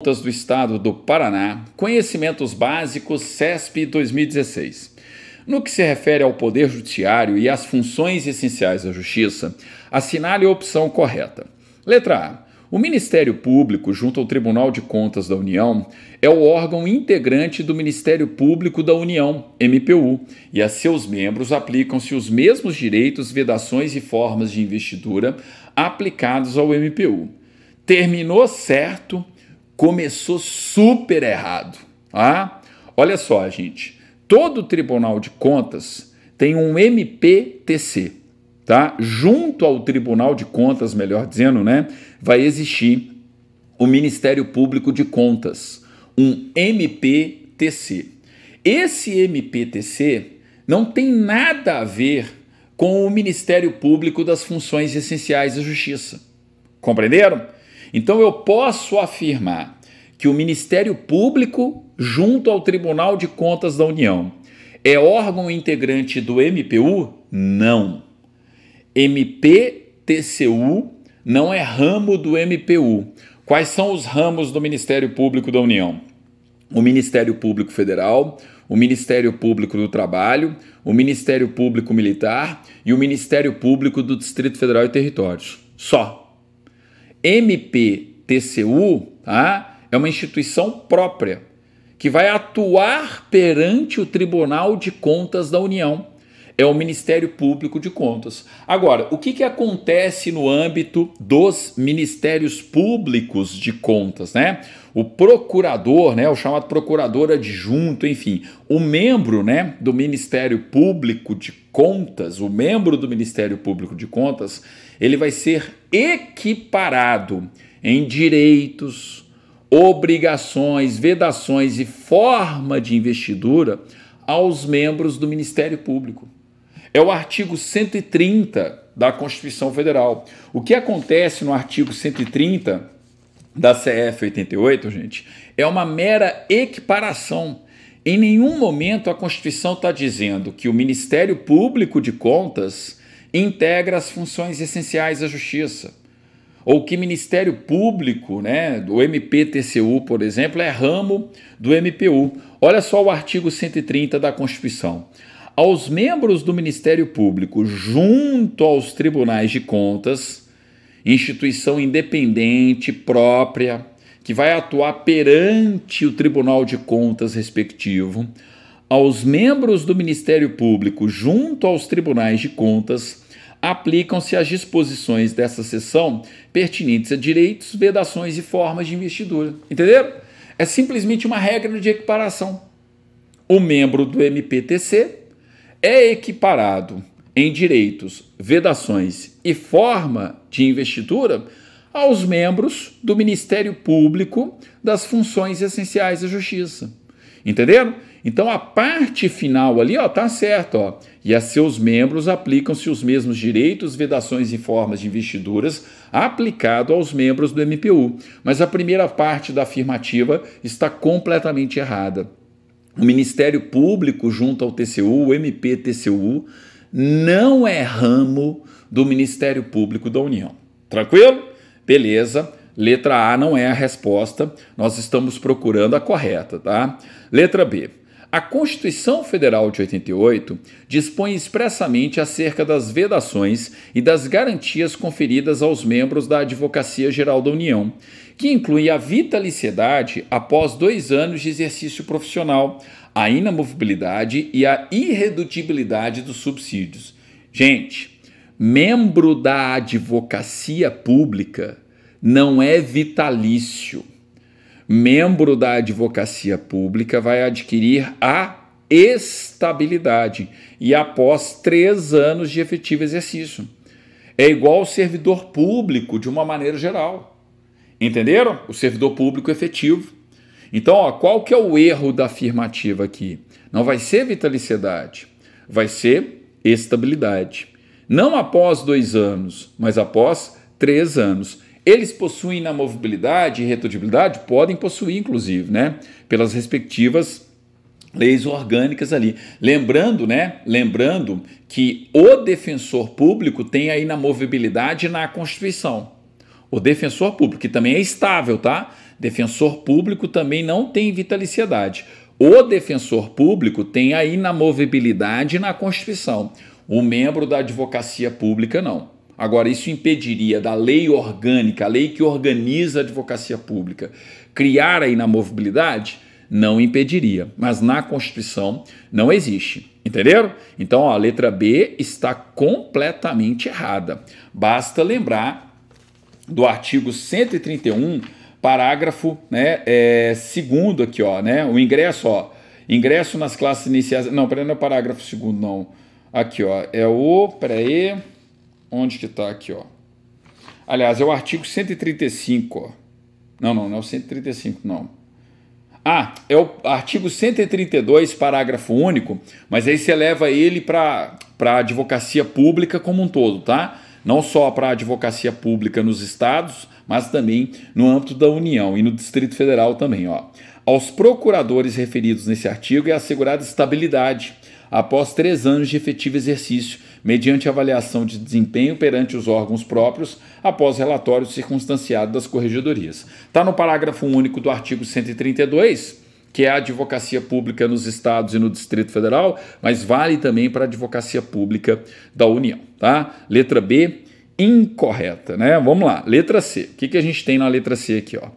Contas do Estado do Paraná, Conhecimentos Básicos, CESP 2016. No que se refere ao Poder Judiciário e às funções essenciais da Justiça, assinale a opção correta. Letra A. O Ministério Público, junto ao Tribunal de Contas da União, é o órgão integrante do Ministério Público da União, MPU, e a seus membros aplicam-se os mesmos direitos, vedações e formas de investidura aplicados ao MPU. Terminou certo começou super errado. ah? Olha só, gente. Todo Tribunal de Contas tem um MPTC, tá? Junto ao Tribunal de Contas, melhor dizendo, né, vai existir o Ministério Público de Contas, um MPTC. Esse MPTC não tem nada a ver com o Ministério Público das Funções Essenciais da Justiça. Compreenderam? Então eu posso afirmar que o Ministério Público, junto ao Tribunal de Contas da União, é órgão integrante do MPU? Não. MPTCU não é ramo do MPU. Quais são os ramos do Ministério Público da União? O Ministério Público Federal, o Ministério Público do Trabalho, o Ministério Público Militar e o Ministério Público do Distrito Federal e Territórios. Só. MPTCU, tá? é uma instituição própria que vai atuar perante o Tribunal de Contas da União. É o Ministério Público de Contas. Agora, o que, que acontece no âmbito dos Ministérios Públicos de Contas, né? O procurador, né, o chamado procurador adjunto, enfim, o membro, né, do Ministério Público de Contas, o membro do Ministério Público de Contas, ele vai ser equiparado em direitos, obrigações, vedações e forma de investidura aos membros do Ministério Público. É o artigo 130 da Constituição Federal. O que acontece no artigo 130 da CF 88, gente, é uma mera equiparação. Em nenhum momento a Constituição está dizendo que o Ministério Público de Contas integra as funções essenciais da Justiça ou que Ministério Público, né, do MPTCU, por exemplo, é ramo do MPU. Olha só o artigo 130 da Constituição. Aos membros do Ministério Público, junto aos tribunais de contas, instituição independente, própria, que vai atuar perante o Tribunal de Contas respectivo, aos membros do Ministério Público, junto aos tribunais de contas, aplicam-se as disposições dessa sessão pertinentes a direitos, vedações e formas de investidura. Entenderam? É simplesmente uma regra de equiparação. O membro do MPTC é equiparado em direitos, vedações e forma de investidura aos membros do Ministério Público das funções essenciais da Justiça. Entenderam? Então a parte final ali, ó, tá certo, ó. E a seus membros aplicam-se os mesmos direitos, vedações e formas de investiduras aplicado aos membros do MPU. Mas a primeira parte da afirmativa está completamente errada. O Ministério Público junto ao TCU, o MPTCU, não é ramo do Ministério Público da União. Tranquilo? Beleza. Letra A não é a resposta, nós estamos procurando a correta, tá? Letra B. A Constituição Federal de 88 dispõe expressamente acerca das vedações e das garantias conferidas aos membros da Advocacia Geral da União, que inclui a vitaliciedade após dois anos de exercício profissional, a inamovibilidade e a irredutibilidade dos subsídios. Gente, membro da advocacia pública não é vitalício. Membro da advocacia pública vai adquirir a estabilidade e após três anos de efetivo exercício. É igual ao servidor público de uma maneira geral. Entenderam? O servidor público efetivo. Então, ó, qual que é o erro da afirmativa aqui? Não vai ser vitaliciedade, vai ser estabilidade. Não após dois anos, mas após três anos. Eles possuem na movibilidade e retordibilidade, podem possuir, inclusive, né? Pelas respectivas leis orgânicas ali. Lembrando, né? Lembrando que o defensor público tem aí na movibilidade na Constituição. O defensor público, que também é estável, tá? Defensor público também não tem vitaliciedade. O defensor público tem aí na movibilidade na Constituição. O membro da advocacia pública não. Agora, isso impediria da lei orgânica, a lei que organiza a advocacia pública, criar a inamovibilidade? Não impediria, mas na Constituição não existe. Entenderam? Então, ó, a letra B está completamente errada. Basta lembrar do artigo 131, parágrafo né, é, segundo aqui, ó, né? O ingresso, ó, ingresso nas classes iniciais. Não, peraí, não é o parágrafo segundo, não. Aqui, ó, é o. Peraí. Onde que está aqui, ó? Aliás, é o artigo 135, ó. Não, não, não é o 135, não. Ah, é o artigo 132, parágrafo único, mas aí você leva ele para a advocacia pública como um todo, tá? Não só para a advocacia pública nos estados, mas também no âmbito da União e no Distrito Federal também, ó. Aos procuradores referidos nesse artigo é assegurada estabilidade após três anos de efetivo exercício, mediante avaliação de desempenho perante os órgãos próprios, após relatório circunstanciado das corregedorias. Está no parágrafo único do artigo 132 que é a advocacia pública nos estados e no Distrito Federal, mas vale também para a advocacia pública da União, tá? Letra B, incorreta, né? Vamos lá. Letra C. O que, que a gente tem na letra C aqui, ó?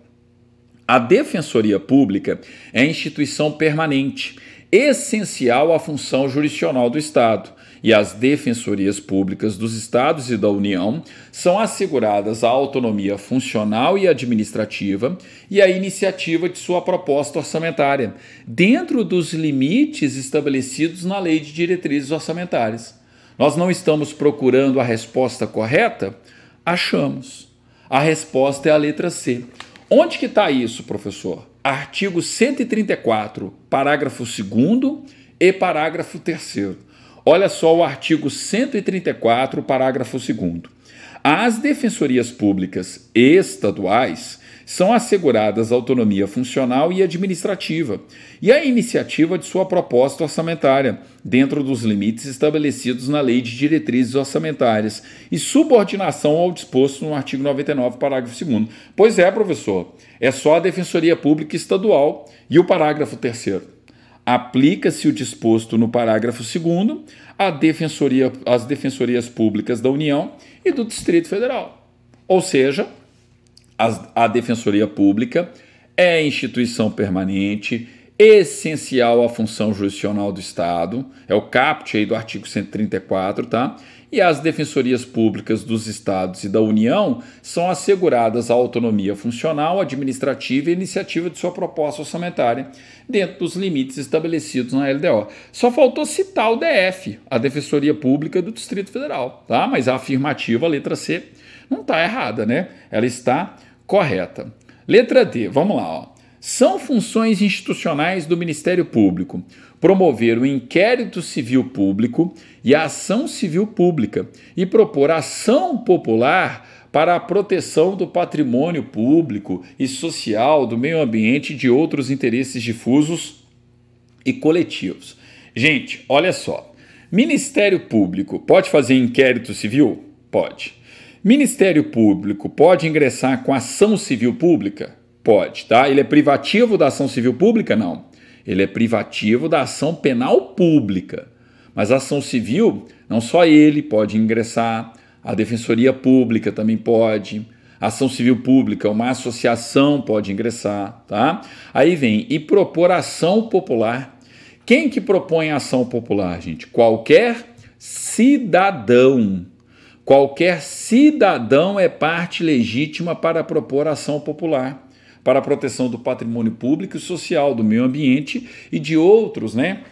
A Defensoria Pública é instituição permanente essencial à função jurisdicional do Estado, e as defensorias públicas dos Estados e da União são asseguradas a autonomia funcional e administrativa e a iniciativa de sua proposta orçamentária, dentro dos limites estabelecidos na Lei de Diretrizes Orçamentárias. Nós não estamos procurando a resposta correta? Achamos. A resposta é a letra C. Onde que está isso, professor? artigo 134, parágrafo 2 e parágrafo 3. Olha só o artigo 134, parágrafo 2. As defensorias públicas estaduais são asseguradas autonomia funcional e administrativa e a iniciativa de sua proposta orçamentária, dentro dos limites estabelecidos na Lei de Diretrizes Orçamentárias e subordinação ao disposto no artigo 99, parágrafo 2. Pois é, professor. É só a Defensoria Pública Estadual. E o parágrafo terceiro. Aplica-se o disposto no parágrafo 2 à Defensoria, às Defensorias Públicas da União e do Distrito Federal. Ou seja, a Defensoria Pública é instituição permanente, essencial à função jurisdicional do Estado, é o caput aí do artigo 134, tá? E as defensorias públicas dos estados e da União são asseguradas a autonomia funcional, administrativa e iniciativa de sua proposta orçamentária, dentro dos limites estabelecidos na LDO. Só faltou citar o DF, a Defensoria Pública do Distrito Federal, tá? Mas a afirmativa, a letra C, não está errada, né? Ela está correta. Letra D, vamos lá, ó são funções institucionais do Ministério Público promover o inquérito civil público e a ação civil pública e propor ação popular para a proteção do patrimônio público e social, do meio ambiente e de outros interesses difusos e coletivos. Gente, olha só. Ministério Público pode fazer inquérito civil? Pode. Ministério Público pode ingressar com ação civil pública? Pode, tá? Ele é privativo da ação civil pública? Não. Ele é privativo da ação penal pública. Mas a ação civil, não só ele pode ingressar, a defensoria pública também pode, a ação civil pública, uma associação pode ingressar, tá? Aí vem e propor ação popular. Quem que propõe ação popular, gente? Qualquer cidadão. Qualquer cidadão é parte legítima para propor ação popular para a proteção do patrimônio público e social, do meio ambiente e de outros, né?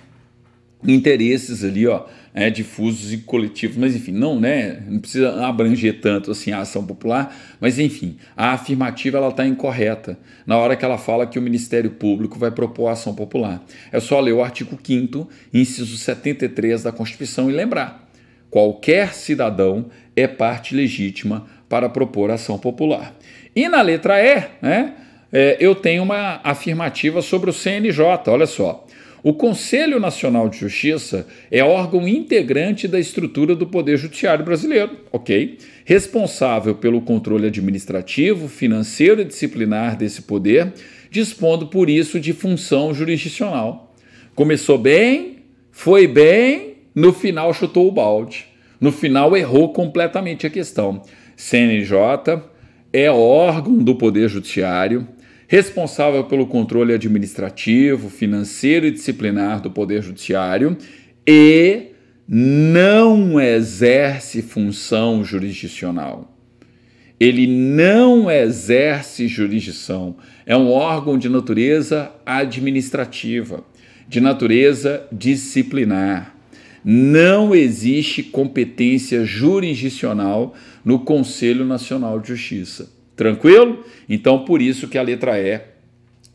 interesses ali, ó, é, difusos e coletivos, mas enfim, não, né, não precisa abranger tanto assim a ação popular, mas enfim, a afirmativa ela está incorreta na hora que ela fala que o Ministério Público vai propor a ação popular. É só ler o artigo 5 inciso 73 da Constituição e lembrar, qualquer cidadão é parte legítima para propor ação popular. E na letra E, né, é, eu tenho uma afirmativa sobre o CNJ. Olha só. O Conselho Nacional de Justiça é órgão integrante da estrutura do Poder Judiciário Brasileiro, ok? Responsável pelo controle administrativo, financeiro e disciplinar desse poder, dispondo por isso de função jurisdicional. Começou bem, foi bem, no final chutou o balde. No final errou completamente a questão. CNJ é órgão do Poder Judiciário, responsável pelo controle administrativo, financeiro e disciplinar do Poder Judiciário e não exerce função jurisdicional. Ele não exerce jurisdição. É um órgão de natureza administrativa, de natureza disciplinar. Não existe competência jurisdicional no Conselho Nacional de Justiça. Tranquilo? Então, por isso que a letra E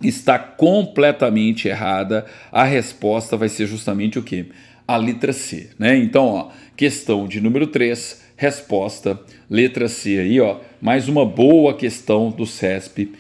está completamente errada. A resposta vai ser justamente o quê? A letra C, né? Então, ó, questão de número 3, resposta letra C aí, ó. Mais uma boa questão do CESP